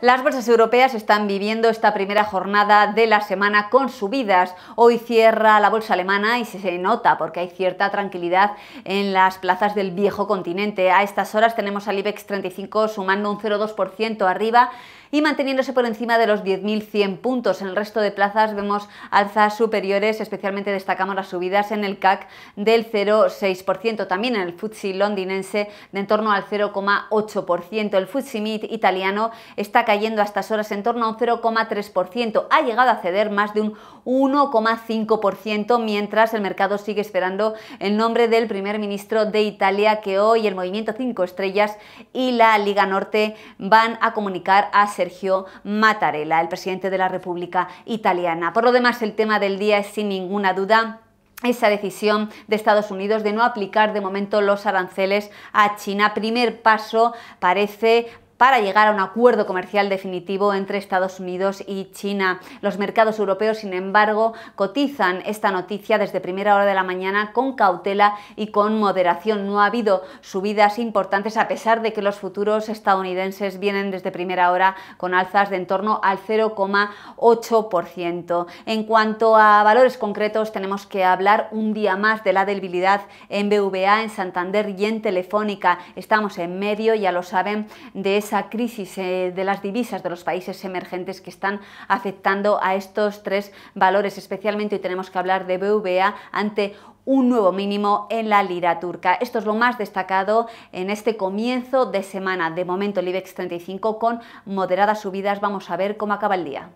Las bolsas europeas están viviendo esta primera jornada de la semana con subidas. Hoy cierra la bolsa alemana y se nota porque hay cierta tranquilidad en las plazas del viejo continente. A estas horas tenemos al IBEX 35 sumando un 0,2% arriba y manteniéndose por encima de los 10.100 puntos. En el resto de plazas vemos alzas superiores, especialmente destacamos las subidas en el CAC del 0,6%, también en el FTSE londinense de en torno al 0,8%. El FTSE MIT italiano está cayendo a estas horas en torno a un 0,3%, ha llegado a ceder más de un 1,5%, mientras el mercado sigue esperando el nombre del primer ministro de Italia que hoy el Movimiento 5 Estrellas y la Liga Norte van a comunicar a Sergio Mattarella, el presidente de la República Italiana. Por lo demás, el tema del día es sin ninguna duda esa decisión de Estados Unidos de no aplicar de momento los aranceles a China. Primer paso, parece, para llegar a un acuerdo comercial definitivo entre Estados Unidos y China. Los mercados europeos, sin embargo, cotizan esta noticia desde primera hora de la mañana con cautela y con moderación. No ha habido subidas importantes a pesar de que los futuros estadounidenses vienen desde primera hora con alzas de en torno al 0,8%. En cuanto a valores concretos, tenemos que hablar un día más de la debilidad en BVA, en Santander y en Telefónica. Estamos en medio, ya lo saben, de esa esa crisis eh, de las divisas de los países emergentes que están afectando a estos tres valores, especialmente y tenemos que hablar de BVA ante un nuevo mínimo en la lira turca. Esto es lo más destacado en este comienzo de semana. De momento el IBEX 35 con moderadas subidas. Vamos a ver cómo acaba el día.